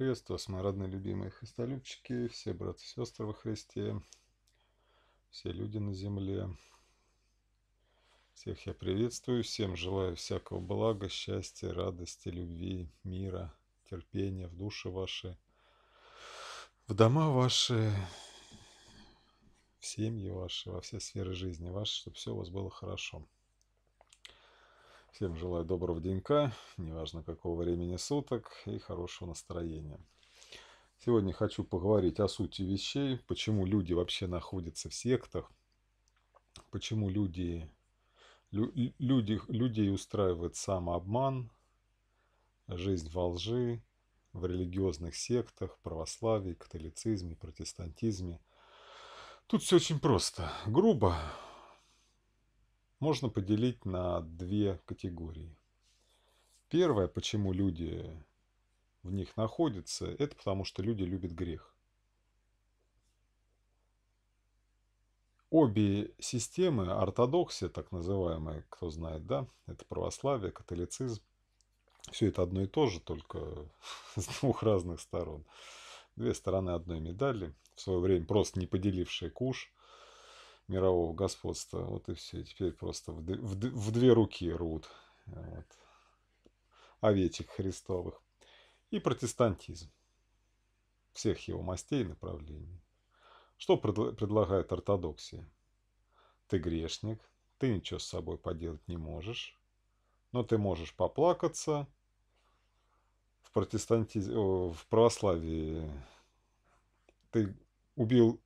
Приветствую вас, мои родные, любимые христолюбчики, все братья и сестры во Христе, все люди на земле. Всех я приветствую, всем желаю всякого блага, счастья, радости, любви, мира, терпения в души ваши, в дома ваши, в семьи ваши, во все сферы жизни ваши, чтобы все у вас было хорошо. Всем желаю доброго денька, неважно какого времени суток, и хорошего настроения. Сегодня хочу поговорить о сути вещей, почему люди вообще находятся в сектах, почему люди, лю, люди, людей устраивает самообман, жизнь во лжи, в религиозных сектах, православии, католицизме, протестантизме. Тут все очень просто, грубо, можно поделить на две категории. Первое, почему люди в них находятся, это потому что люди любят грех. Обе системы, ортодоксия, так называемая, кто знает, да, это православие, католицизм, все это одно и то же, только с двух разных сторон. Две стороны одной медали, в свое время просто не поделившие куш – мирового господства. Вот и все. Теперь просто в, в, в две руки рвут вот, оветик христовых. И протестантизм. Всех его мастей и направлений. Что предлагает ортодоксия? Ты грешник, ты ничего с собой поделать не можешь, но ты можешь поплакаться. В, протестантизм в православии ты убил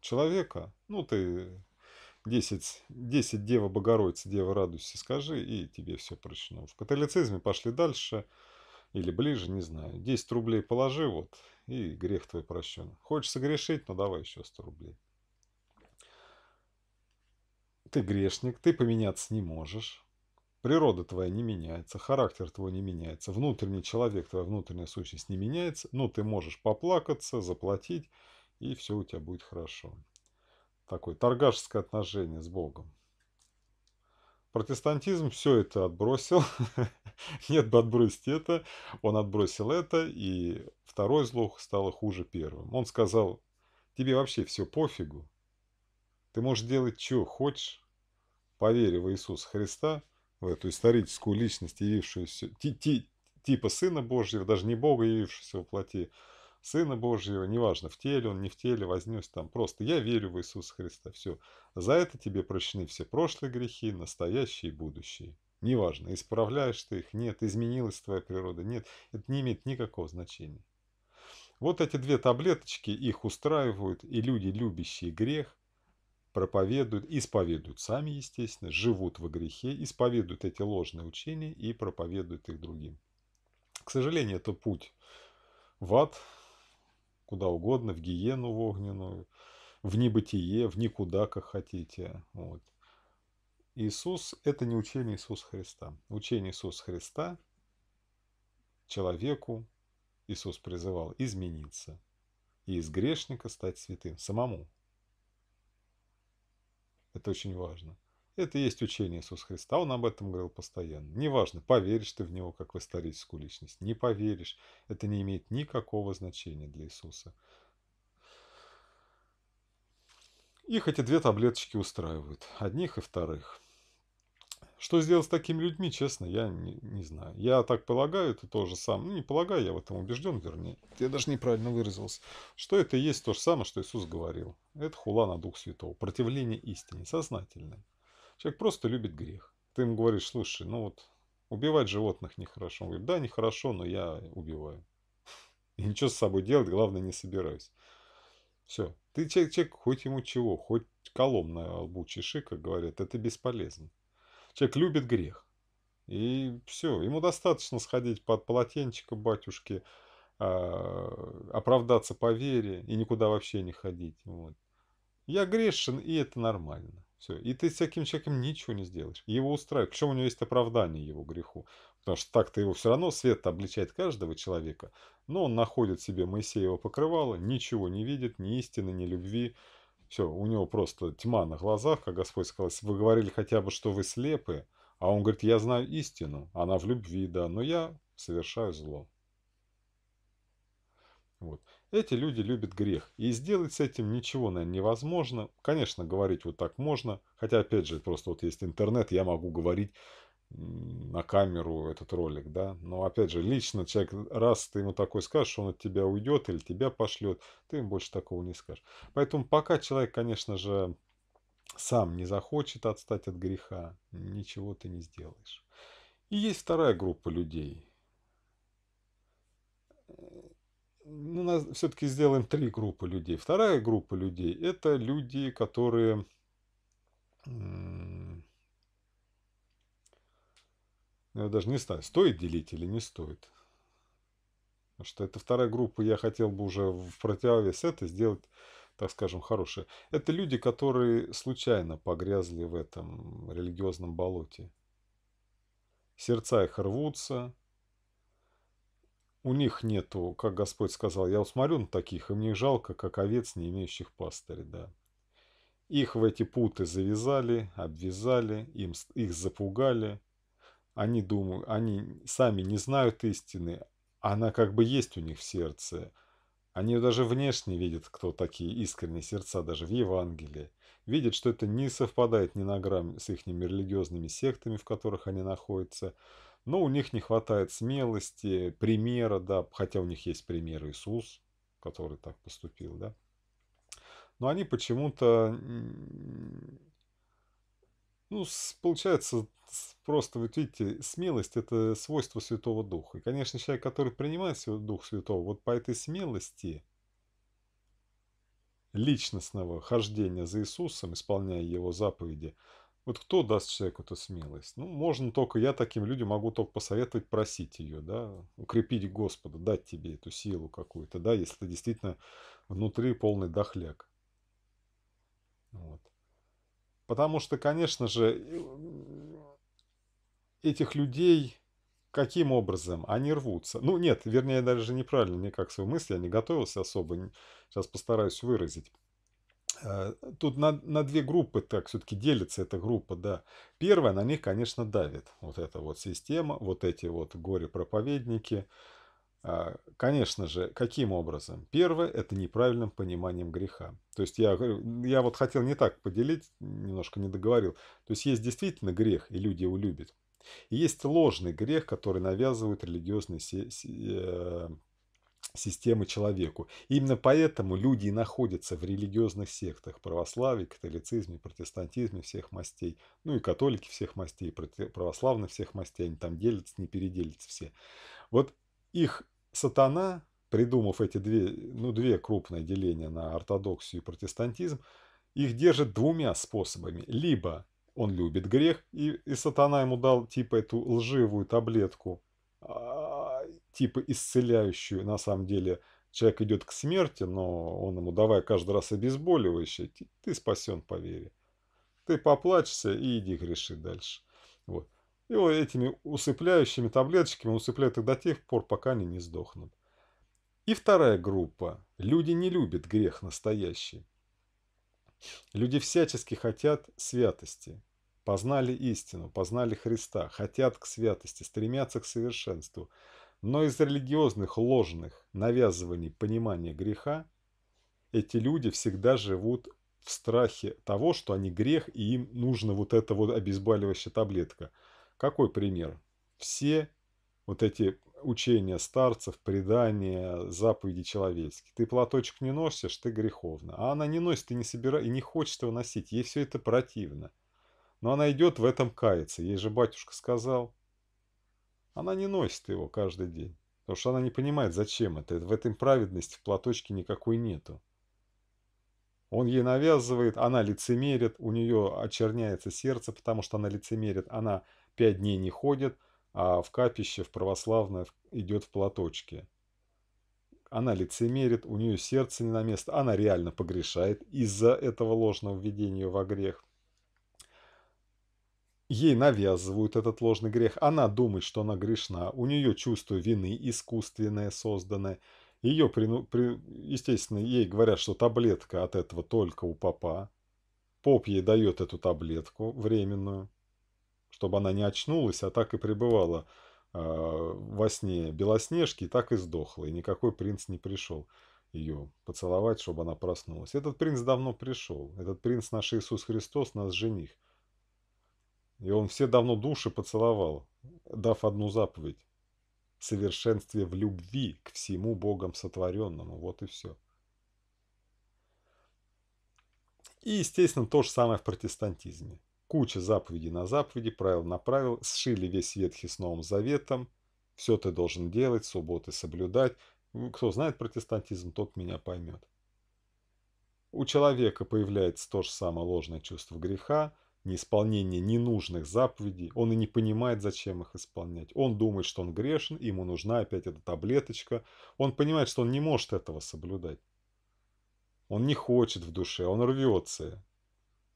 человека, ну ты 10, 10 Дева Богородицы, Дева Радуйся скажи, и тебе все прощено. В католицизме пошли дальше или ближе, не знаю. 10 рублей положи, вот, и грех твой прощен. Хочешь согрешить, ну давай еще 100 рублей. Ты грешник, ты поменяться не можешь. Природа твоя не меняется, характер твой не меняется, внутренний человек, твоя внутренняя сущность не меняется, но ну, ты можешь поплакаться, заплатить, и все у тебя будет хорошо. Такое торгашеское отношение с Богом. Протестантизм все это отбросил. Нет бы отбросить это. Он отбросил это, и второй злух стало хуже первым. Он сказал, тебе вообще все пофигу. Ты можешь делать, что хочешь. Поверив в Иисуса Христа, в эту историческую личность, явившуюся, типа Сына Божьего, даже не Бога, явившегося во плоти, Сына Божьего, неважно, в теле он, не в теле, вознес там. Просто я верю в Иисуса Христа. Все. За это тебе прощены все прошлые грехи, настоящие и будущие. Неважно, исправляешь ты их, нет, изменилась твоя природа, нет. Это не имеет никакого значения. Вот эти две таблеточки, их устраивают, и люди, любящие грех, проповедуют, исповедуют сами, естественно, живут во грехе, исповедуют эти ложные учения и проповедуют их другим. К сожалению, это путь в ад, куда угодно, в гиену в огненную, в небытие, в никуда, как хотите. Вот. Иисус – это не учение Иисуса Христа. Учение Иисуса Христа человеку Иисус призывал измениться и из грешника стать святым самому. Это очень важно – это и есть учение Иисуса Христа, он об этом говорил постоянно. Неважно, поверишь ты в него как в историческую личность, не поверишь, это не имеет никакого значения для Иисуса. Их эти две таблеточки устраивают, одних и вторых. Что сделать с такими людьми, честно, я не, не знаю. Я так полагаю, это тоже сам, ну не полагаю, я в этом убежден, вернее, я даже неправильно выразился, что это и есть то же самое, что Иисус говорил. Это хула на Дух Святого, противление истине, сознательное. Человек просто любит грех. Ты ему говоришь, слушай, ну вот убивать животных нехорошо. Он говорит, да, нехорошо, но я убиваю. И ничего с собой делать, главное, не собираюсь. Все. Ты человек, человек хоть ему чего, хоть колом на лбу чеши, как говорят, это бесполезно. Человек любит грех. И все, ему достаточно сходить под полотенчика батюшки, а, оправдаться по вере и никуда вообще не ходить. Вот. Я грешен, и это нормально. Все. И ты с таким человеком ничего не сделаешь. Его устраивает. Причем у него есть оправдание его греху. Потому что так-то его все равно свет обличает каждого человека. Но он находит себе Моисеева покрывало, ничего не видит, ни истины, ни любви. Все, у него просто тьма на глазах, как Господь сказал, если вы говорили хотя бы, что вы слепы, а он говорит, я знаю истину, она в любви, да, но я совершаю зло. Вот. Эти люди любят грех, и сделать с этим ничего, наверное, невозможно. Конечно, говорить вот так можно, хотя, опять же, просто вот есть интернет, я могу говорить на камеру этот ролик, да. Но, опять же, лично человек, раз ты ему такой скажешь, он от тебя уйдет или тебя пошлет, ты им больше такого не скажешь. Поэтому пока человек, конечно же, сам не захочет отстать от греха, ничего ты не сделаешь. И есть вторая группа людей – ну, все-таки сделаем три группы людей. Вторая группа людей – это люди, которые ну, я даже не знаю, стоит делить или не стоит. Потому что это вторая группа, я хотел бы уже в противовес это сделать, так скажем, хорошее. Это люди, которые случайно погрязли в этом религиозном болоте. Сердца их рвутся, у них нету, как Господь сказал, я усмотрю на таких, и мне жалко, как овец, не имеющих пастыря, да. Их в эти путы завязали, обвязали, им, их запугали. Они думают, они сами не знают истины, она как бы есть у них в сердце. Они даже внешне видят, кто такие искренние сердца, даже в Евангелии. Видят, что это не совпадает ни на грамм с их религиозными сектами, в которых они находятся но ну, у них не хватает смелости, примера, да, хотя у них есть пример Иисус, который так поступил, да. Но они почему-то, ну, получается, просто, вот видите, смелость – это свойство Святого Духа. И, конечно, человек, который принимает Дух Святого, вот по этой смелости личностного хождения за Иисусом, исполняя Его заповеди – вот кто даст человеку эту смелость? Ну, можно только, я таким людям могу только посоветовать просить ее, да, укрепить Господа, дать тебе эту силу какую-то, да, если ты действительно внутри полный дохляк. Вот. Потому что, конечно же, этих людей каким образом? Они рвутся. Ну, нет, вернее, даже неправильно никак свои мысли, я не готовился особо, сейчас постараюсь выразить. Э, тут на, на две группы так все-таки делится эта группа, да. Первая, на них, конечно, давит. Вот эта вот система, вот эти вот горе-проповедники. А, конечно же, каким образом? Первое – это неправильным пониманием греха. То есть я, я вот хотел не так поделить, немножко не договорил. То есть есть действительно грех, и люди его любят. И есть ложный грех, который навязывают религиозные э, системы человеку. Именно поэтому люди и находятся в религиозных сектах – православии, католицизме, протестантизме всех мастей, ну и католики всех мастей, православные всех мастей, они там делятся, не переделятся все. Вот их сатана, придумав эти две, ну, две крупные деления на ортодоксию и протестантизм, их держит двумя способами. Либо он любит грех, и, и сатана ему дал типа эту лживую таблетку а, типа исцеляющую, на самом деле человек идет к смерти, но он ему давая каждый раз обезболивающее, ты спасен по вере. Ты поплачешься и иди греши дальше. Вот. И вот этими усыпляющими таблеточками усыпляет их до тех пор, пока они не сдохнут. И вторая группа. Люди не любят грех настоящий. Люди всячески хотят святости. Познали истину, познали Христа, хотят к святости, стремятся к совершенству но из религиозных ложных навязываний понимания греха эти люди всегда живут в страхе того, что они грех и им нужна вот эта вот обезболивающая таблетка. Какой пример? Все вот эти учения старцев, предания, заповеди человеческие. Ты платочек не носишь, ты греховна. А она не носит и не собирает, и не хочет его носить. Ей все это противно. Но она идет в этом каяться. Ей же батюшка сказал – она не носит его каждый день, потому что она не понимает, зачем это. В этой праведности в платочке никакой нету. Он ей навязывает, она лицемерит, у нее очерняется сердце, потому что она лицемерит. Она пять дней не ходит, а в капище, в православное, идет в платочке. Она лицемерит, у нее сердце не на место, она реально погрешает из-за этого ложного введения во грех. Ей навязывают этот ложный грех, она думает, что она грешна, у нее чувство вины искусственное созданное. Ее, естественно, ей говорят, что таблетка от этого только у папа. Поп ей дает эту таблетку временную, чтобы она не очнулась, а так и пребывала э, во сне Белоснежки, и так и сдохла, и никакой принц не пришел ее поцеловать, чтобы она проснулась. Этот принц давно пришел. Этот принц наш Иисус Христос, нас жених – и он все давно души поцеловал, дав одну заповедь. Совершенствие в любви к всему Богом сотворенному. Вот и все. И, естественно, то же самое в протестантизме. Куча заповедей на заповеди, правил на правил, сшили весь Ветхий с Новым Заветом. Все ты должен делать, субботы соблюдать. Кто знает протестантизм, тот меня поймет. У человека появляется то же самое ложное чувство греха – неисполнение ненужных заповедей, он и не понимает, зачем их исполнять. Он думает, что он грешен, ему нужна опять эта таблеточка. Он понимает, что он не может этого соблюдать. Он не хочет в душе, он рвется.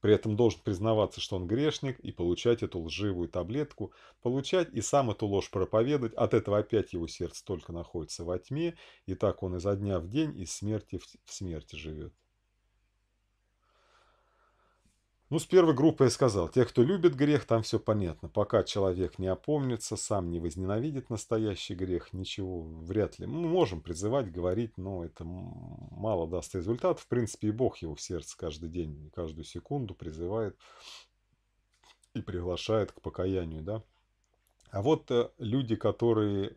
При этом должен признаваться, что он грешник, и получать эту лживую таблетку, получать и сам эту ложь проповедовать. От этого опять его сердце только находится во тьме, и так он изо дня в день, из смерти в смерти живет. Ну, с первой группы я сказал, тех, кто любит грех, там все понятно. Пока человек не опомнится, сам не возненавидит настоящий грех, ничего вряд ли. Мы можем призывать, говорить, но это мало даст результат. В принципе, и Бог его в сердце каждый день, каждую секунду призывает и приглашает к покаянию, да. А вот э, люди, которые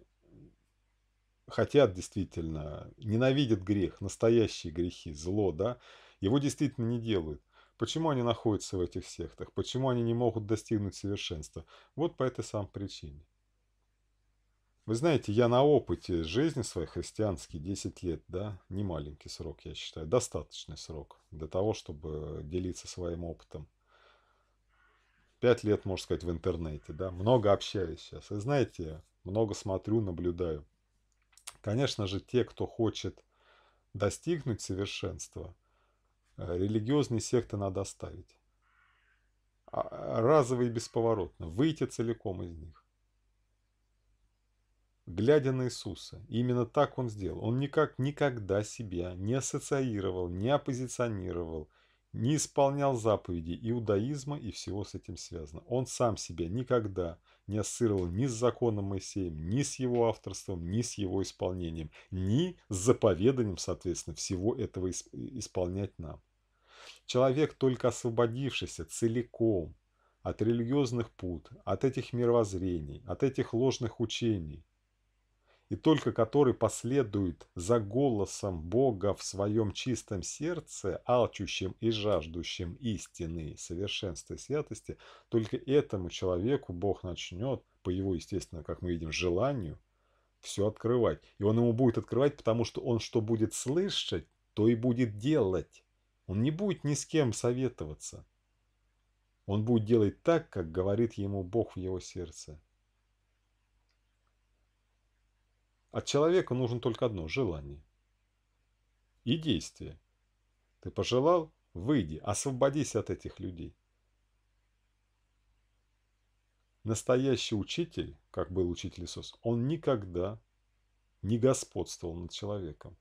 хотят действительно, ненавидят грех, настоящие грехи, зло, да, его действительно не делают – Почему они находятся в этих сектах? Почему они не могут достигнуть совершенства? Вот по этой самой причине. Вы знаете, я на опыте жизни своей христианский 10 лет, да, не маленький срок, я считаю, достаточный срок для того, чтобы делиться своим опытом. Пять лет, можно сказать, в интернете, да, много общаюсь сейчас. Вы знаете, много смотрю, наблюдаю. Конечно же, те, кто хочет достигнуть совершенства – Религиозные секты надо оставить. А, а, Разово и бесповоротно. Выйти целиком из них. Глядя на Иисуса, именно так он сделал. Он никак никогда себя не ассоциировал, не оппозиционировал, не исполнял заповеди иудаизма и всего с этим связано. Он сам себя никогда не не ассоциировал ни с законом Моисеем, ни с его авторством, ни с его исполнением, ни с заповеданием, соответственно, всего этого исполнять нам. Человек, только освободившийся целиком от религиозных пут, от этих мировоззрений, от этих ложных учений – и только который последует за голосом Бога в своем чистом сердце, алчущим и жаждущим истины, совершенства и святости, только этому человеку Бог начнет, по его, естественно, как мы видим, желанию, все открывать. И он ему будет открывать, потому что он что будет слышать, то и будет делать. Он не будет ни с кем советоваться. Он будет делать так, как говорит ему Бог в его сердце. От человека нужно только одно – желание. И действие. Ты пожелал – выйди, освободись от этих людей. Настоящий учитель, как был учитель Иисус, он никогда не господствовал над человеком.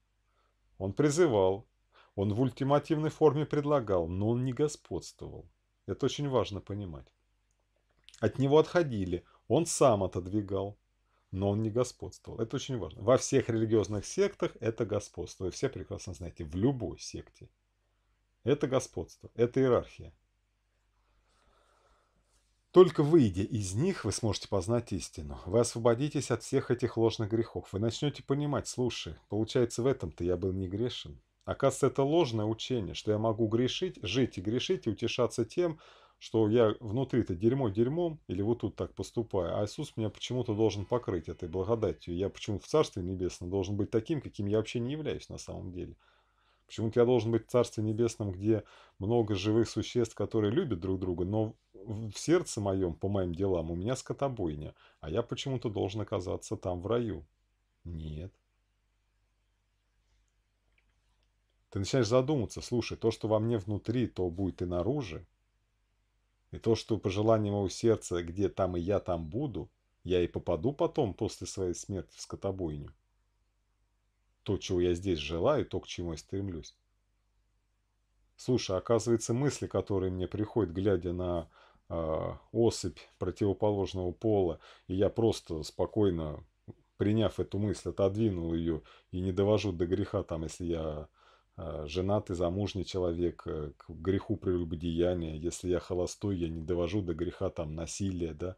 Он призывал, он в ультимативной форме предлагал, но он не господствовал. Это очень важно понимать. От него отходили, он сам отодвигал но он не господствовал. Это очень важно. Во всех религиозных сектах это господство. Вы все прекрасно знаете, в любой секте. Это господство, это иерархия. Только выйдя из них, вы сможете познать истину. Вы освободитесь от всех этих ложных грехов. Вы начнете понимать, слушай, получается в этом-то я был не грешен. Оказывается, это ложное учение, что я могу грешить, жить и грешить, и утешаться тем, что я внутри-то дерьмо дерьмом, или вот тут так поступаю, а Иисус меня почему-то должен покрыть этой благодатью. Я почему в Царстве Небесном должен быть таким, каким я вообще не являюсь на самом деле. Почему-то я должен быть в Царстве Небесном, где много живых существ, которые любят друг друга, но в сердце моем, по моим делам, у меня скотобойня, а я почему-то должен оказаться там в раю. Нет. Ты начинаешь задуматься, слушай, то, что во мне внутри, то будет и наружи. И то, что по желанию моего сердца, где там и я там буду, я и попаду потом после своей смерти в скотобойню. То, чего я здесь желаю, то, к чему я стремлюсь. Слушай, оказывается, мысли, которые мне приходят, глядя на э, особь противоположного пола, и я просто спокойно, приняв эту мысль, отодвинул ее и не довожу до греха, там, если я а, женатый, замужний человек, э, к греху прелюбодеяния. Если я холостой, я не довожу до греха там насилия, да.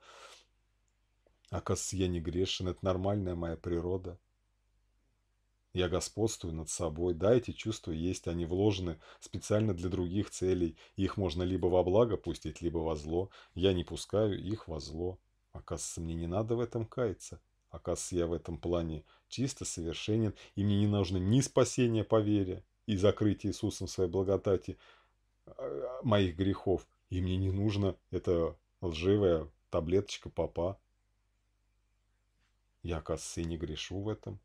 Оказывается, а я не грешен, это нормальная моя природа. Я господствую над собой. Да, эти чувства есть, они вложены специально для других целей. Их можно либо во благо пустить, либо во зло. Я не пускаю их во зло. Оказывается, а мне не надо в этом каяться. Оказывается, я в этом плане чисто совершенен, и мне не нужно ни спасения по вере, и закрытие Иисусом своей благодати а, моих грехов. И мне не нужно эта лживая таблеточка папа. Я, оказывается, и не грешу в этом.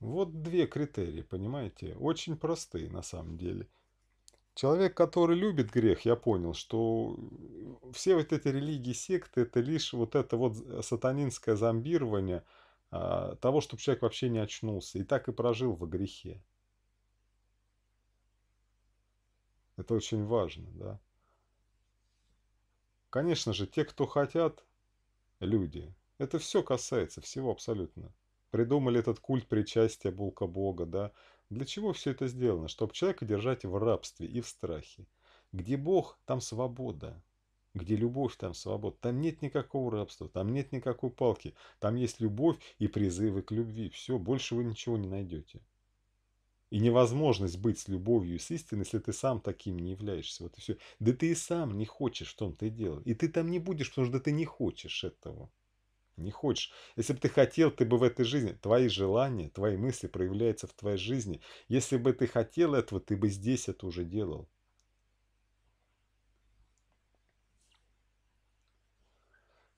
Вот две критерии, понимаете? Очень простые на самом деле. Человек, который любит грех, я понял, что э, все вот эти религии, секты, это лишь вот это вот сатанинское зомбирование – а, того, чтобы человек вообще не очнулся и так и прожил во грехе. Это очень важно, да. Конечно же, те, кто хотят, люди, это все касается, всего абсолютно. Придумали этот культ причастия булка Бога, да. Для чего все это сделано? Чтобы человека держать в рабстве и в страхе. Где Бог, там свобода. Где любовь, там свобода. Там нет никакого рабства, там нет никакой палки. Там есть любовь и призывы к любви. Все, больше вы ничего не найдете. И невозможность быть с любовью и с истиной, если ты сам таким не являешься. Вот и все. Да ты и сам не хочешь в том-то и дело. И ты там не будешь, потому что ты не хочешь этого. Не хочешь. Если бы ты хотел, ты бы в этой жизни. Твои желания, твои мысли проявляются в твоей жизни. Если бы ты хотел этого, ты бы здесь это уже делал.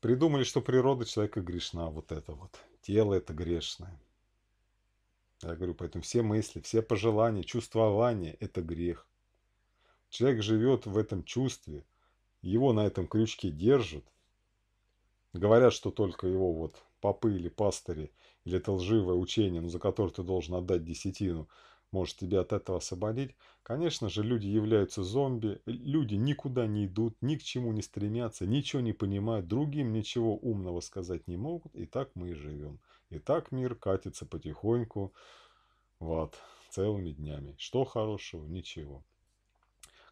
Придумали, что природа человека грешна, вот это вот. Тело это грешное. Я говорю, поэтому все мысли, все пожелания, чувствования – это грех. Человек живет в этом чувстве, его на этом крючке держат. Говорят, что только его вот попы или пастыри, или это лживое учение, ну, за которое ты должен отдать десятину – может тебя от этого освободить. Конечно же, люди являются зомби, э, люди никуда не идут, ни к чему не стремятся, ничего не понимают, другим ничего умного сказать не могут, и так мы и живем. И так мир катится потихоньку в ад целыми днями. Что хорошего? Ничего.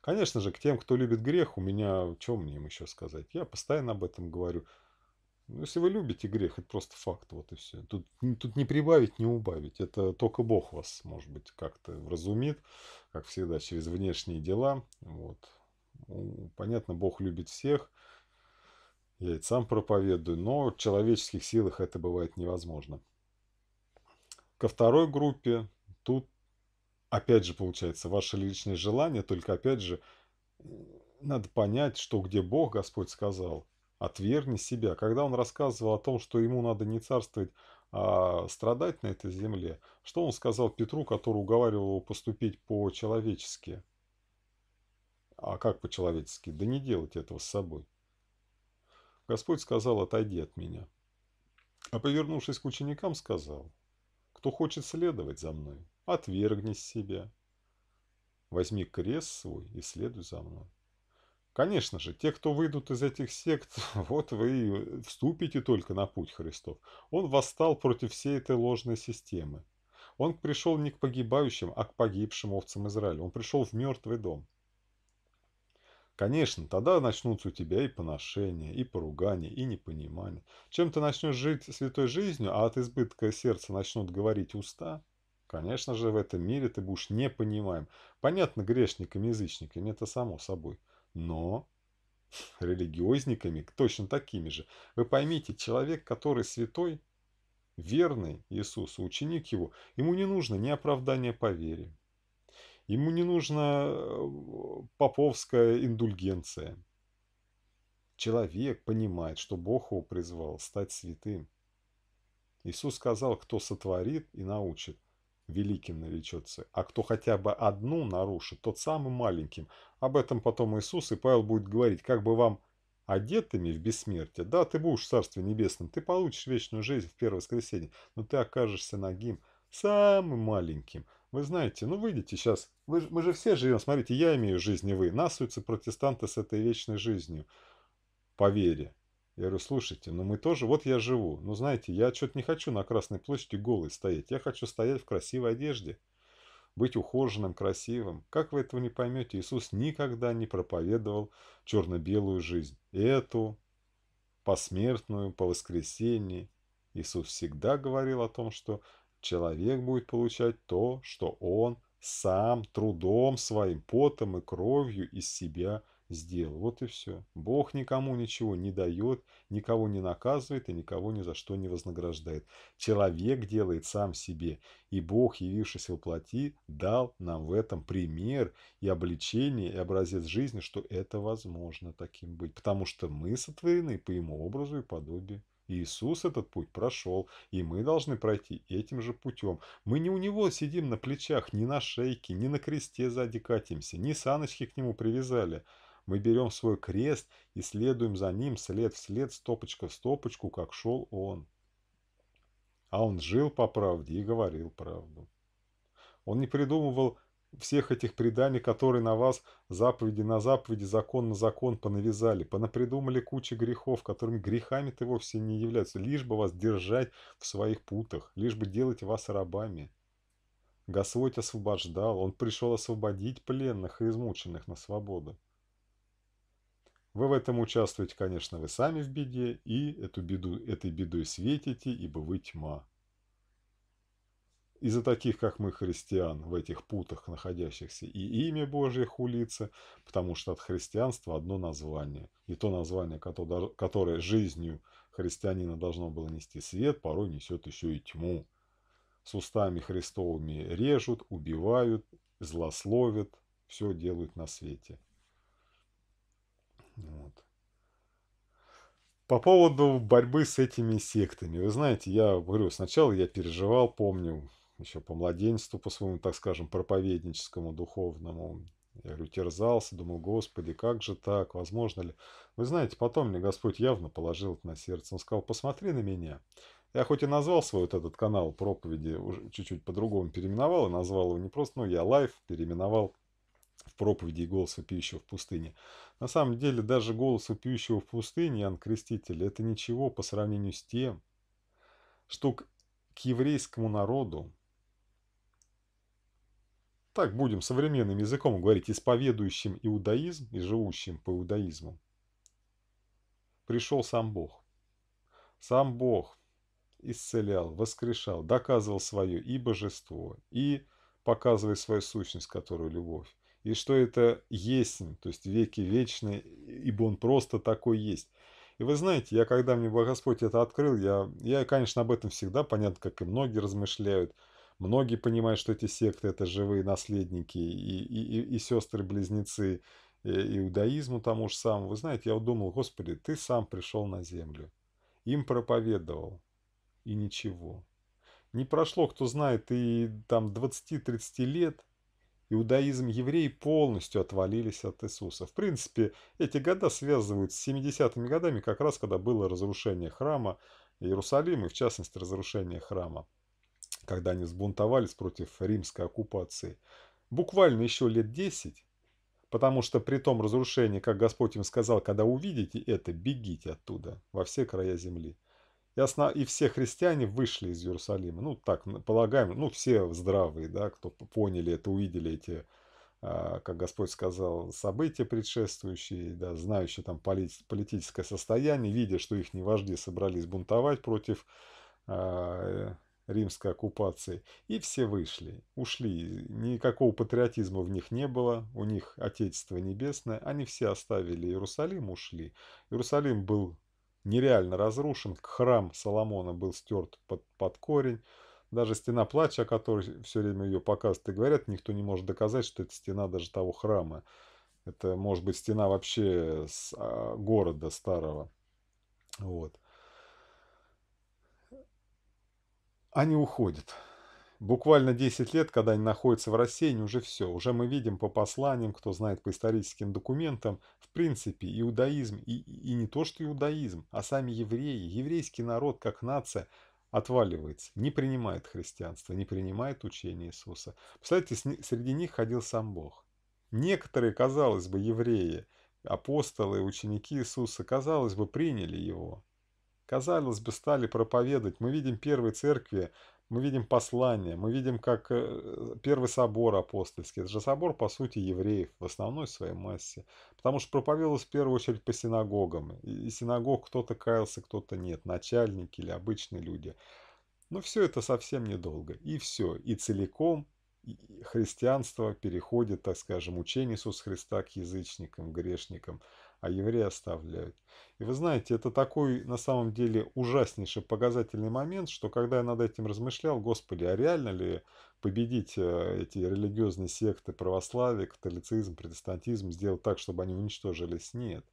Конечно же, к тем, кто любит грех, у меня, чем мне им еще сказать? Я постоянно об этом говорю. Ну, если вы любите грех, это просто факт, вот и все. Тут, тут не прибавить, не убавить. Это только Бог вас, может быть, как-то вразумит как всегда, через внешние дела. Вот. Ну, понятно, Бог любит всех. Я это сам проповедую, но в человеческих силах это бывает невозможно. Ко второй группе тут, опять же, получается, ваше личное желание, только, опять же, надо понять, что где Бог, Господь сказал – отвергни себя. Когда он рассказывал о том, что ему надо не царствовать, а страдать на этой земле, что он сказал Петру, который уговаривал его поступить по-человечески? А как по-человечески? Да не делать этого с собой. Господь сказал, отойди от меня. А повернувшись к ученикам, сказал, кто хочет следовать за мной, отвергни себя. Возьми крест свой и следуй за мной. Конечно же, те, кто выйдут из этих сект, вот вы и вступите только на путь Христов. Он восстал против всей этой ложной системы. Он пришел не к погибающим, а к погибшим овцам Израиля. Он пришел в мертвый дом. Конечно, тогда начнутся у тебя и поношения, и поругания, и непонимание. Чем ты начнешь жить святой жизнью, а от избытка сердца начнут говорить уста – Конечно же, в этом мире ты будешь непонимаем. Понятно грешникам, язычникам, это само собой но религиозниками, точно такими же. Вы поймите, человек, который святой, верный Иисусу, ученик его, ему не нужно ни оправдания по вере, ему не нужна э, поповская индульгенция. Человек понимает, что Бог его призвал стать святым. Иисус сказал, кто сотворит и научит – великим наречется, а кто хотя бы одну нарушит, тот самым маленьким. Об этом потом Иисус и Павел будет говорить, как бы вам одетыми в бессмертие. Да, ты будешь в Царстве Небесном, ты получишь вечную жизнь в первое воскресенье, но ты окажешься ногим, самым маленьким. Вы знаете, ну выйдите сейчас, вы, мы же все живем, смотрите, я имею жизнь и вы. Насуются протестанты с этой вечной жизнью по вере. Я говорю, слушайте, ну мы тоже, вот я живу. Ну знаете, я что-то не хочу на Красной площади голый стоять. Я хочу стоять в красивой одежде, быть ухоженным, красивым. Как вы этого не поймете? Иисус никогда не проповедовал черно-белую жизнь. Эту, посмертную, по воскресенье. Иисус всегда говорил о том, что человек будет получать то, что он сам трудом своим, потом и кровью из себя сделал. Вот и все. Бог никому ничего не дает, никого не наказывает и никого ни за что не вознаграждает. Человек делает сам себе. И Бог, явившись во плоти, дал нам в этом пример и обличение, и образец жизни, что это возможно таким быть. Потому что мы сотворены по Ему образу и подобию. Иисус этот путь прошел, и мы должны пройти этим же путем. Мы не у него сидим на плечах, не на шейке, не на кресте сзади катимся, ни саночки к нему привязали – мы берем свой крест и следуем за ним след в след, стопочка в стопочку, как шел он. А он жил по правде и говорил правду. Он не придумывал всех этих преданий, которые на вас заповеди на заповеди, закон на закон понавязали, понапридумали кучу грехов, которыми грехами-то вовсе не являются, лишь бы вас держать в своих путах, лишь бы делать вас рабами. Господь освобождал, Он пришел освободить пленных и измученных на свободу. Вы в этом участвуете, конечно, вы сами в беде, и эту беду, этой бедой светите, ибо вы тьма. Из-за таких, как мы, христиан, в этих путах находящихся, и имя Божье хулится, потому что от христианства одно название. И то название, которое жизнью христианина должно было нести свет, порой несет еще и тьму. С устами Христовыми режут, убивают, злословят, все делают на свете. Вот. По поводу борьбы с этими сектами. Вы знаете, я говорю, сначала я переживал, помню, еще по младенству, по своему, так скажем, проповедническому, духовному. Я говорю, терзался, думал, Господи, как же так, возможно ли? Вы знаете, потом мне Господь явно положил это на сердце. Он сказал, посмотри на меня. Я хоть и назвал свой вот этот канал проповеди, чуть-чуть по-другому переименовал и назвал его не просто, ну, я лайв переименовал в проповеди «Голос вопиющего в пустыне». На самом деле, даже голос вопиющего в пустыне, Иоанн Креститель, это ничего по сравнению с тем, что к, к еврейскому народу, так будем современным языком говорить, исповедующим иудаизм и живущим по иудаизму, пришел сам Бог. Сам Бог исцелял, воскрешал, доказывал свое и божество, и показывая свою сущность, которую любовь и что это есть, то есть веки вечные, ибо он просто такой есть. И вы знаете, я когда мне Господь это открыл, я, я, конечно, об этом всегда, понятно, как и многие размышляют, многие понимают, что эти секты – это живые наследники и, и, и, и сестры-близнецы э, иудаизму тому же самому. Вы знаете, я думал, Господи, Ты сам пришел на землю, им проповедовал, и ничего. Не прошло, кто знает, и там 20-30 лет – иудаизм евреи полностью отвалились от Иисуса. В принципе, эти года связывают с 70-ми годами, как раз когда было разрушение храма Иерусалима, и в частности разрушение храма, когда они сбунтовались против римской оккупации. Буквально еще лет 10, потому что при том разрушении, как Господь им сказал, когда увидите это, бегите оттуда во все края земли. Ясно, и все христиане вышли из Иерусалима. Ну, так, полагаем, ну, все здравые, да, кто поняли это, увидели эти, а, как Господь сказал, события предшествующие, да, знающие там политическое состояние, видя, что их вожди собрались бунтовать против а, римской оккупации. И все вышли, ушли. Никакого патриотизма в них не было. У них Отечество Небесное. Они все оставили Иерусалим, ушли. Иерусалим был нереально разрушен, храм Соломона был стерт под, под корень, даже стена плача, о которой все время ее показывают и говорят, никто не может доказать, что это стена даже того храма. Это может быть стена вообще с а, города старого. Вот. Они уходят. Буквально 10 лет, когда они находятся в рассеянии, уже все. Уже мы видим по посланиям, кто знает по историческим документам, в принципе, иудаизм, и, и не то что иудаизм, а сами евреи, еврейский народ как нация отваливается, не принимает христианство, не принимает учение Иисуса. Представляете, среди них ходил сам Бог. Некоторые, казалось бы, евреи, апостолы, ученики Иисуса, казалось бы, приняли его, казалось бы, стали проповедовать. Мы видим первые церкви, мы видим послание, мы видим, как э, первый собор апостольский, это же собор, по сути, евреев в основной своей массе, потому что проповедовалось в первую очередь по синагогам, и синагог кто-то каялся, кто-то нет, начальники или обычные люди. Но все это совсем недолго, и все, и целиком христианство переходит, так скажем, учение Иисуса Христа к язычникам, грешникам, а евреи оставляют. И вы знаете, это такой на самом деле ужаснейший показательный момент, что когда я над этим размышлял, господи, а реально ли победить э, эти религиозные секты православия, католицизм, протестантизм, сделать так, чтобы они уничтожились? Нет.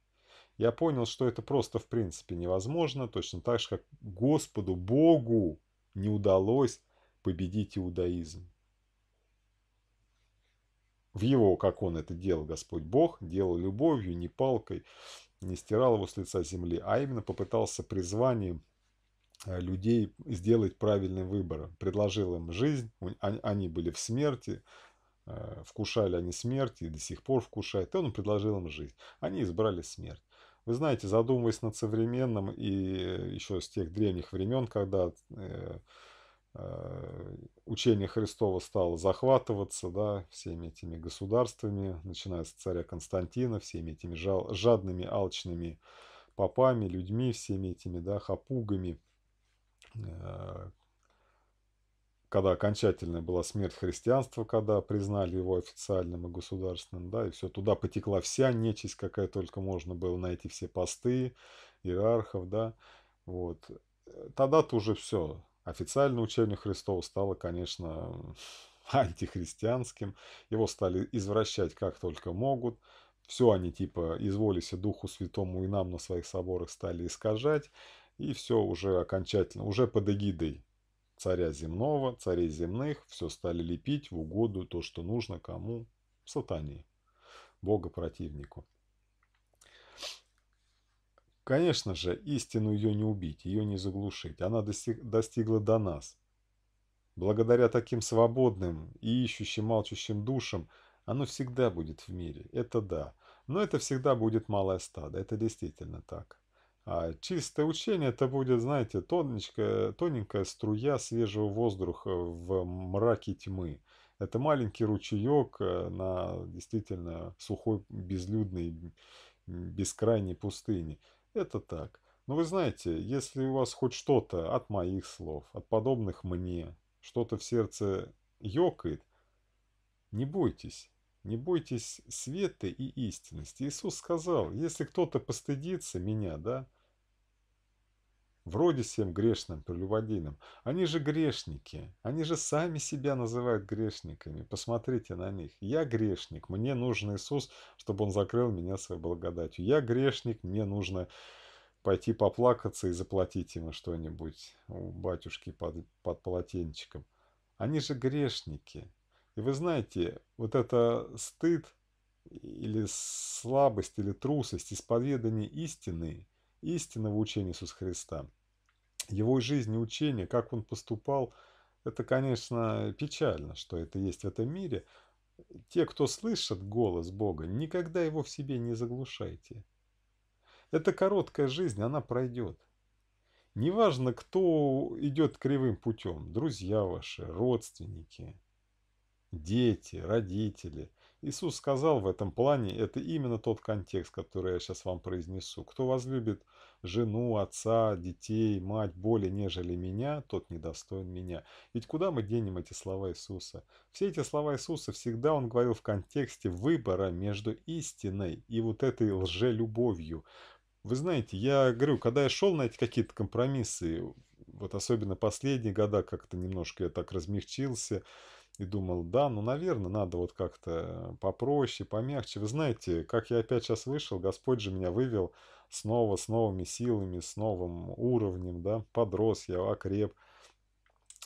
Я понял, что это просто в принципе невозможно, точно так же, как Господу, Богу не удалось победить иудаизм в его, как он это делал, Господь Бог, делал любовью, не палкой, не стирал его с лица земли, а именно попытался призванием э, людей сделать правильный выбор. Предложил им жизнь, а, они были в смерти, э, вкушали они смерть и до сих пор вкушают, и он предложил им жизнь. Они избрали смерть. Вы знаете, задумываясь над современным и э, еще с тех древних времен, когда Э, учение Христова стало захватываться да, всеми этими государствами, начиная с царя Константина, всеми этими жадными, алчными попами, людьми, всеми этими да, хапугами. Э, когда окончательная была смерть христианства, когда признали его официальным и государственным, да, и все, туда потекла вся нечисть, какая только можно было найти, все посты, иерархов, да, вот. Э, тогда-то уже все, Официальное учение Христова стало, конечно, антихристианским. Его стали извращать как только могут. Все они типа «изволися Духу Святому и нам» на своих соборах стали искажать. И все уже окончательно, уже под эгидой царя земного, царей земных, все стали лепить в угоду то, что нужно кому? Сатане, бога противнику. Конечно же, истину ее не убить, ее не заглушить. Она достиг, достигла до нас. Благодаря таким свободным и ищущим, молчущим душам, оно всегда будет в мире. Это да. Но это всегда будет малое стадо. Это действительно так. А чистое учение это будет, знаете, тоненькая, тоненькая струя свежего воздуха в мраке тьмы. Это маленький ручеек э, на действительно сухой, безлюдной, бескрайней пустыне. Это так. Но вы знаете, если у вас хоть что-то от моих слов, от подобных мне, что-то в сердце ёкает, не бойтесь. Не бойтесь света и истинности. Иисус сказал, если кто-то постыдится меня, да, Вроде всем грешным, прелюбодейным. Они же грешники. Они же сами себя называют грешниками. Посмотрите на них. Я грешник. Мне нужен Иисус, чтобы Он закрыл меня своей благодатью. Я грешник. Мне нужно пойти поплакаться и заплатить ему что-нибудь у батюшки под, под полотенчиком. Они же грешники. И вы знаете, вот это стыд или слабость, или трусость, исповедание истины истинного учения Иисуса Христа. Его жизнь и учение, как он поступал, это, конечно, печально, что это есть в этом мире. Те, кто слышит голос Бога, никогда его в себе не заглушайте. Эта короткая жизнь, она пройдет. Неважно, кто идет кривым путем, друзья ваши, родственники, дети, родители – Иисус сказал в этом плане, это именно тот контекст, который я сейчас вам произнесу. Кто возлюбит жену, отца, детей, мать более, нежели меня, тот недостоин меня. Ведь куда мы денем эти слова Иисуса? Все эти слова Иисуса всегда он говорил в контексте выбора между истиной и вот этой лжелюбовью. Вы знаете, я говорю, когда я шел на эти какие-то компромиссы, вот особенно последние года как-то немножко я так размягчился и думал, да, ну, наверное, надо вот как-то попроще, помягче. Вы знаете, как я опять сейчас вышел, Господь же меня вывел снова с новыми силами, с новым уровнем, да, подрос я, окреп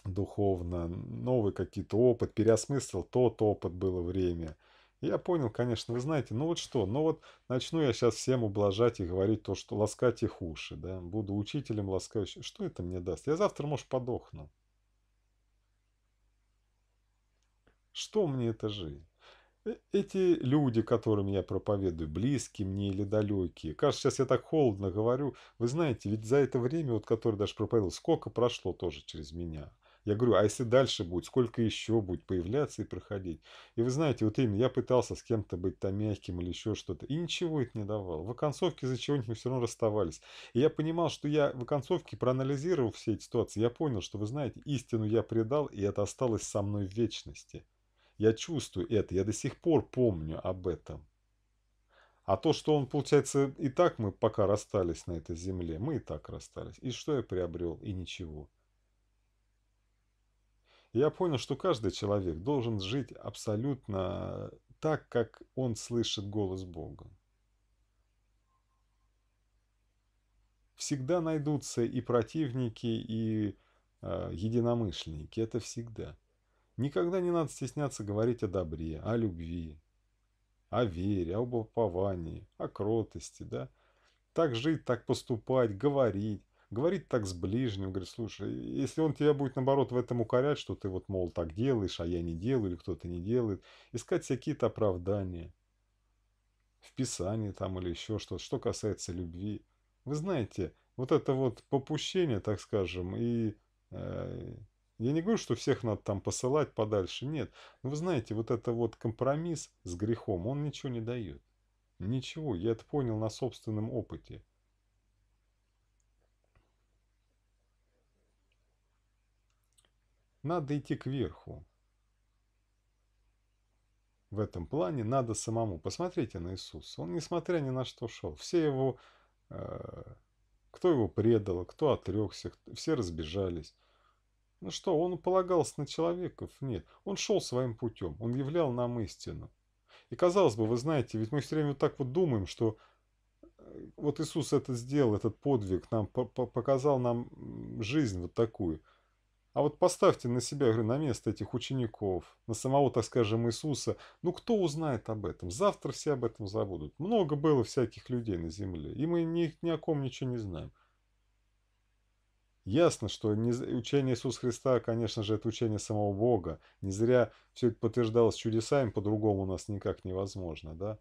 духовно, новый какие-то опыт, переосмыслил тот опыт было время – я понял, конечно, вы знаете, ну вот что, ну вот начну я сейчас всем ублажать и говорить то, что ласкать их уши, да, буду учителем ласкающим. Что это мне даст? Я завтра, может, подохну. Что мне это жизнь? Э, эти люди, которым я проповедую, близкие мне или далекие, кажется, сейчас я так холодно говорю, вы знаете, ведь за это время, вот, которое даже проповедовал, сколько прошло тоже через меня. Я говорю, а если дальше будет, сколько еще будет появляться и проходить? И вы знаете, вот именно я пытался с кем-то быть там мягким или еще что-то, и ничего это не давало. В оконцовке из-за чего-нибудь мы все равно расставались. И я понимал, что я в оконцовке, проанализировал все эти ситуации, я понял, что, вы знаете, истину я предал, и это осталось со мной в вечности. Я чувствую это, я до сих пор помню об этом. А то, что он, получается, и так мы пока расстались на этой земле, мы и так расстались. И что я приобрел? И ничего я понял, что каждый человек должен жить абсолютно так, как он слышит голос Бога. Всегда найдутся и противники, и э, единомышленники. Это всегда. Никогда не надо стесняться говорить о добре, о любви, о вере, об уповании, о кротости. Да? Так жить, так поступать, говорить. Говорит так с ближним, говорит, слушай, если он тебя будет, наоборот, в этом укорять, что ты вот, мол, так делаешь, а я не делаю, или кто-то не делает, искать себе какие-то оправдания в Писании там или еще что-то, что касается любви. Вы знаете, вот это вот попущение, так скажем, и э, я не говорю, что всех надо там посылать подальше, нет. Но вы знаете, вот это вот компромисс с грехом, он ничего не дает. Ничего, я это понял на собственном опыте. надо идти кверху. В этом плане надо самому. Посмотрите на Иисуса. Он, несмотря ни на что, шел. Все его, э, кто его предал, кто отрекся, все разбежались. Ну что, он полагался на человеков? Нет. Он шел своим путем. Он являл нам истину. И казалось бы, вы знаете, ведь мы все время вот так вот думаем, что э, вот Иисус это сделал, этот подвиг, нам показал нам жизнь вот такую – а вот поставьте на себя, говорю, на место этих учеников, на самого, так скажем, Иисуса. Ну, кто узнает об этом? Завтра все об этом забудут. Много было всяких людей на земле, и мы ни, ни о ком ничего не знаем. Ясно, что не, учение Иисуса Христа, конечно же, это учение самого Бога. Не зря все это подтверждалось чудесами, по-другому у нас никак невозможно, да?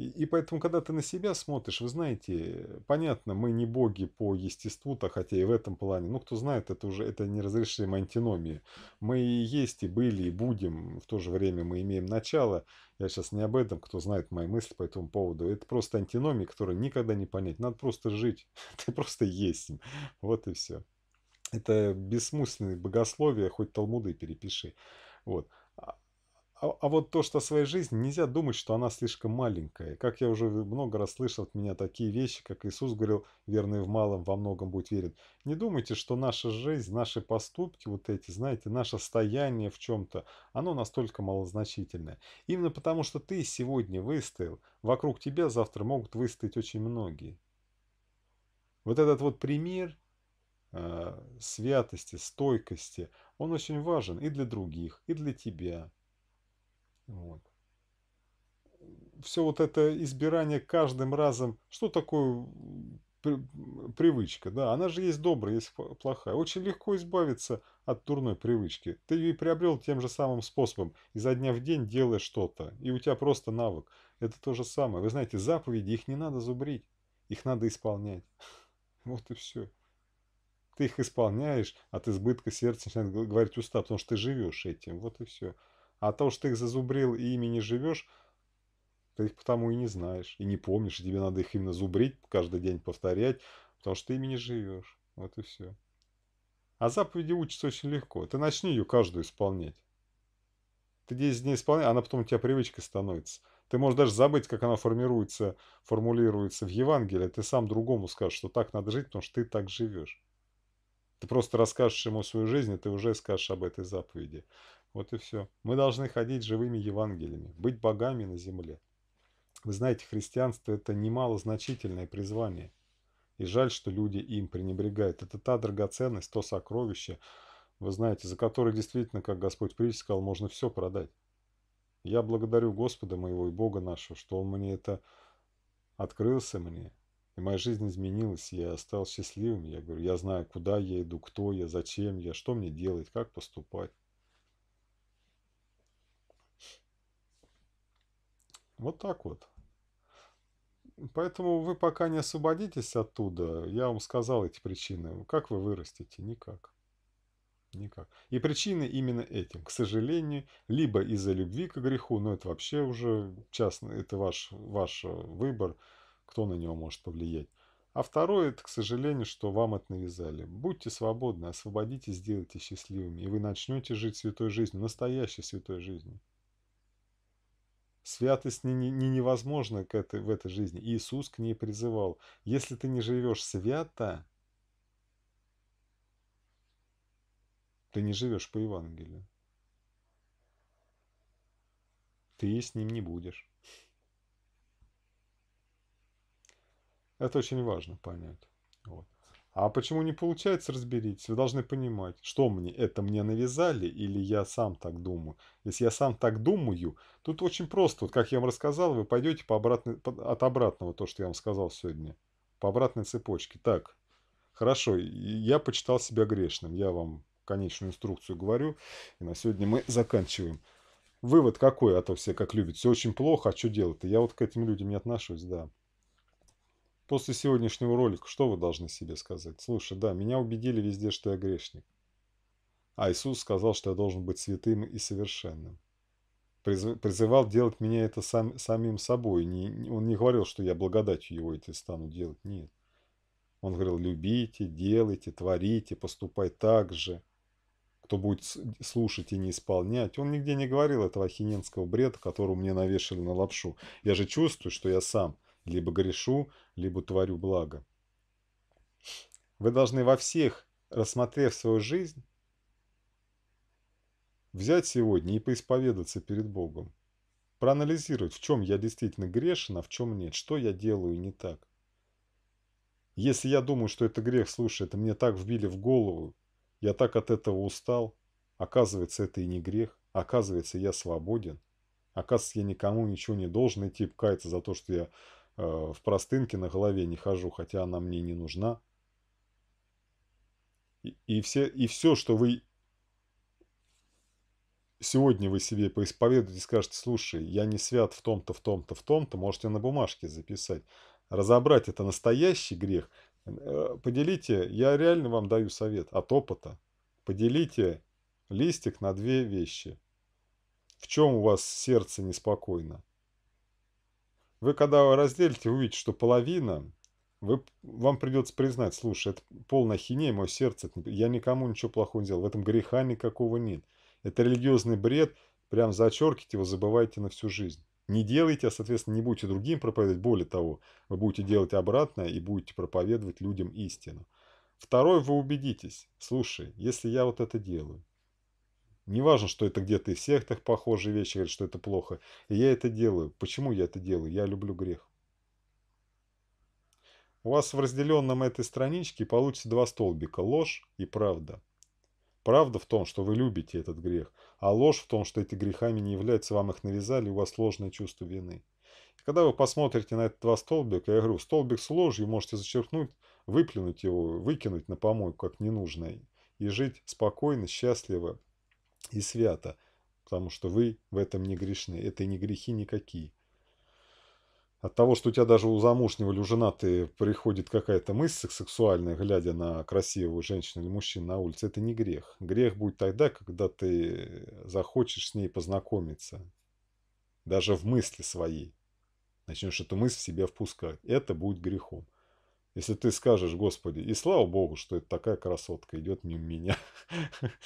И, поэтому, когда ты на себя смотришь, вы знаете, понятно, мы не боги по естеству-то, хотя и в этом плане, ну, кто знает, это уже это неразрешимая антиномия. Мы и есть, и были, и будем, в то же время мы имеем начало. Я сейчас не об этом, кто знает мои мысли по этому поводу. Это просто антиномия, которую никогда не понять. Надо просто жить, ты просто есть им. Вот и все. Это бессмысленное богословие. хоть Талмуды перепиши. Вот. А, а вот то, что о своей жизни, нельзя думать, что она слишком маленькая. Как я уже много раз слышал от меня такие вещи, как Иисус говорил, верный в малом во многом будет верен. Не думайте, что наша жизнь, наши поступки, вот эти, знаете, наше стояние в чем-то, оно настолько малозначительное. Именно потому, что ты сегодня выстоял, вокруг тебя завтра могут выстоять очень многие. Вот этот вот пример а, святости, стойкости, он очень важен и для других, и для тебя. Вот. Все вот это избирание каждым разом, что такое привычка, да, она же есть добрая, есть плохая. Очень легко избавиться от дурной привычки. Ты ее и приобрел тем же самым способом. Изо дня в день делаешь что-то, и у тебя просто навык. Это то же самое. Вы знаете, заповеди, их не надо зубрить, их надо исполнять. Вот и все. Ты их исполняешь, от избытка сердца начинает говорить уста, потому что ты живешь этим. Вот и все. А то, что ты их зазубрил и ими не живешь, ты их потому и не знаешь, и не помнишь, и тебе надо их именно зубрить, каждый день повторять, потому что ты ими не живешь. Вот и все. А заповеди учатся очень легко. Ты начни ее каждую исполнять. Ты 10 дней исполняешь, она потом у тебя привычкой становится. Ты можешь даже забыть, как она формируется, формулируется в Евангелии. А ты сам другому скажешь, что так надо жить, потому что ты так живешь. Ты просто расскажешь ему свою жизнь, и ты уже скажешь об этой заповеди. Вот и все. Мы должны ходить живыми Евангелиями, быть богами на земле. Вы знаете, христианство – это немалозначительное призвание. И жаль, что люди им пренебрегают. Это та драгоценность, то сокровище, вы знаете, за которое действительно, как Господь Притч сказал, можно все продать. Я благодарю Господа моего и Бога нашего, что Он мне это открылся мне, и моя жизнь изменилась, я стал счастливым. Я говорю, я знаю, куда я иду, кто я, зачем я, что мне делать, как поступать. Вот так вот. Поэтому вы пока не освободитесь оттуда, я вам сказал эти причины. Как вы вырастете? Никак. Никак. И причины именно этим, к сожалению, либо из-за любви к греху, но это вообще уже частно, это ваш, ваш э, выбор, кто на него может повлиять. А второе, это, к сожалению, что вам это навязали. Будьте свободны, освободитесь, сделайте счастливыми, и вы начнете жить святой жизнью, настоящей святой жизнью. Святость не, не, не невозможна к этой, в этой жизни. Иисус к ней призывал. Если ты не живешь свято, ты не живешь по Евангелию. Ты с ним не будешь. Это очень важно понять. Вот. А почему не получается, разберитесь. Вы должны понимать, что мне, это мне навязали или я сам так думаю. Если я сам так думаю, тут очень просто. Вот как я вам рассказал, вы пойдете по обратной, от обратного, то, что я вам сказал сегодня. По обратной цепочке. Так, хорошо, я почитал себя грешным. Я вам конечную инструкцию говорю. И на сегодня мы заканчиваем. Вывод какой, а то все как любят. Все очень плохо, а что делать-то? Я вот к этим людям не отношусь, да. После сегодняшнего ролика что вы должны себе сказать? Слушай, да, меня убедили везде, что я грешник. А Иисус сказал, что я должен быть святым и совершенным. Призывал делать меня это сам, самим собой. Не, он не говорил, что я благодатью его это стану делать. Нет. Он говорил, любите, делайте, творите, поступай так же. Кто будет слушать и не исполнять. Он нигде не говорил этого ахиненского бреда, которого мне навешали на лапшу. Я же чувствую, что я сам – либо грешу, либо творю благо. Вы должны во всех, рассмотрев свою жизнь, взять сегодня и поисповедаться перед Богом. Проанализировать, в чем я действительно грешен, а в чем нет, что я делаю не так. Если я думаю, что это грех, слушай, это мне так вбили в голову, я так от этого устал, оказывается, это и не грех, оказывается, я свободен, оказывается, я никому ничего не должен идти каяться за то, что я Э, в простынке на голове не хожу, хотя она мне не нужна. И, и, все, и все, что вы сегодня вы себе поисповедуете и скажете, слушай, я не свят в том-то, в том-то, в том-то, можете на бумажке записать. Разобрать это настоящий грех. Э, поделите, я реально вам даю совет от опыта. Поделите листик на две вещи. В чем у вас сердце неспокойно? Вы когда разделите, увидите, что половина, вы, вам придется признать, слушай, это полная хинея, мое сердце, это, я никому ничего плохого не делал, в этом греха никакого нет. Это религиозный бред, прям зачеркивайте его, забывайте на всю жизнь. Не делайте, а, соответственно, не будете другим проповедовать. Более того, вы будете делать обратное и будете проповедовать людям истину. Второй, вы убедитесь, слушай, если я вот это делаю, Неважно, что это где-то и в сектах похожие вещи, говорят, что это плохо. И я это делаю. Почему я это делаю? Я люблю грех. У вас в разделенном этой страничке получится два столбика – ложь и правда. Правда в том, что вы любите этот грех, а ложь в том, что эти грехами не являются, вам их навязали, у вас сложное чувство вины. когда вы посмотрите на этот два столбика, я говорю, столбик с ложью можете зачеркнуть, выплюнуть его, выкинуть на помойку как ненужное и жить спокойно, счастливо, и свято, потому что вы в этом не грешны. Это не грехи никакие. От того, что у тебя даже у замужнего или у женатой приходит какая-то мысль сексуальная, глядя на красивую женщину или мужчину на улице, это не грех. Грех будет тогда, когда ты захочешь с ней познакомиться. Даже в мысли своей. Начнешь эту мысль в себя впускать. Это будет грехом. Если ты скажешь, Господи, и слава Богу, что это такая красотка идет мимо меня,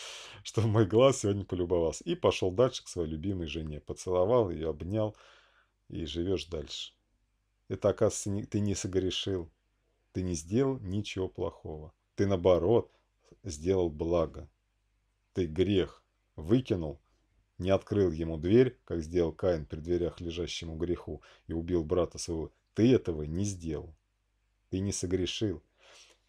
что мой глаз сегодня полюбовался. И пошел дальше к своей любимой жене. Поцеловал ее, обнял, и живешь дальше. Это, оказывается, ты не согрешил. Ты не сделал ничего плохого. Ты, наоборот, сделал благо. Ты грех выкинул, не открыл ему дверь, как сделал Каин при дверях лежащему греху, и убил брата своего. Ты этого не сделал и не согрешил.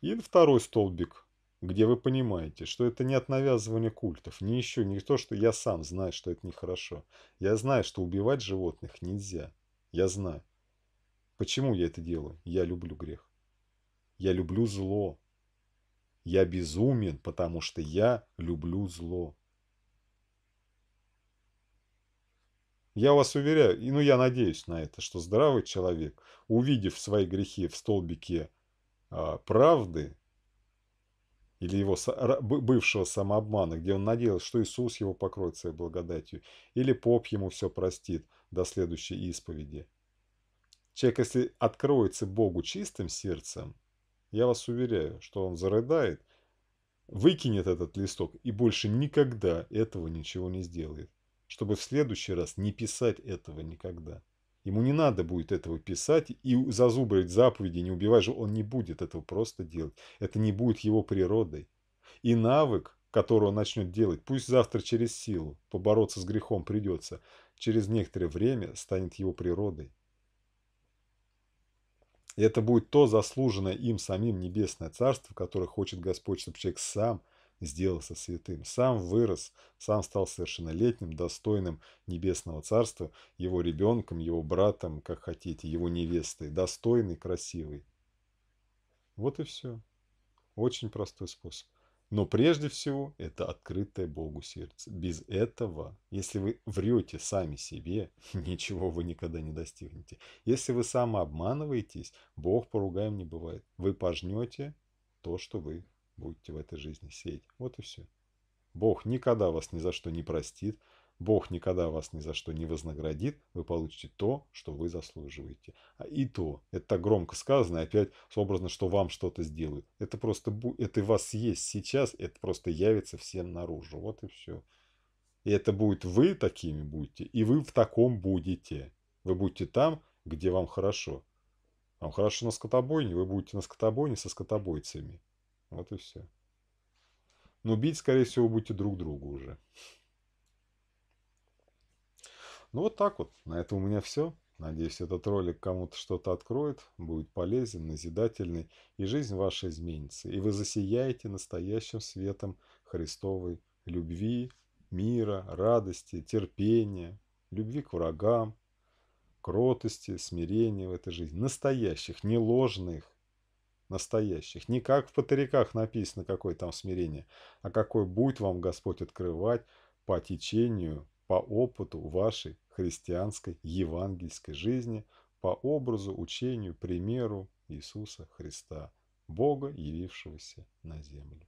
И второй столбик, где вы понимаете, что это не от навязывания культов, не еще, не то, что я сам знаю, что это нехорошо. Я знаю, что убивать животных нельзя. Я знаю. Почему я это делаю? Я люблю грех. Я люблю зло. Я безумен, потому что я люблю зло. Я вас уверяю, и ну я надеюсь на это, что здравый человек, увидев свои грехи в столбике а, правды или его со, бывшего самообмана, где он надеялся, что Иисус его покроет своей благодатью, или поп ему все простит до следующей исповеди. Человек, если откроется Богу чистым сердцем, я вас уверяю, что он зарыдает, выкинет этот листок и больше никогда этого ничего не сделает чтобы в следующий раз не писать этого никогда. Ему не надо будет этого писать и зазубрить заповеди, не убивай он не будет этого просто делать. Это не будет его природой. И навык, который он начнет делать, пусть завтра через силу, побороться с грехом придется, через некоторое время станет его природой. И это будет то заслуженное им самим небесное царство, которое хочет Господь, чтобы человек сам – сделался святым, сам вырос, сам стал совершеннолетним, достойным небесного царства, его ребенком, его братом, как хотите, его невестой, достойный, красивый. Вот и все. Очень простой способ. Но прежде всего это открытое Богу сердце. Без этого, если вы врете сами себе, ничего вы никогда не достигнете. Если вы самообманываетесь, Бог поругаем не бывает. Вы пожнете то, что вы будете в этой жизни сеять. Вот и все. Бог никогда вас ни за что не простит, Бог никогда вас ни за что не вознаградит, вы получите то, что вы заслуживаете. А, и то, это так громко сказано, опять образно, что вам что-то сделают. Это просто, это вас есть сейчас, это просто явится всем наружу. Вот и все. И это будет вы такими будете, и вы в таком будете. Вы будете там, где вам хорошо. Вам хорошо на скотобойне, вы будете на скотобойне со скотобойцами. Вот и все. Но бить, скорее всего, будете друг другу уже. Ну вот так вот. На этом у меня все. Надеюсь, этот ролик кому-то что-то откроет, будет полезен, назидательный, и жизнь ваша изменится. И вы засияете настоящим светом Христовой любви, мира, радости, терпения, любви к врагам, кротости, смирения в этой жизни. Настоящих, не ложных, настоящих. Не как в патариках написано, какое там смирение, а какое будет вам Господь открывать по течению, по опыту вашей христианской евангельской жизни, по образу, учению, примеру Иисуса Христа, Бога, явившегося на землю.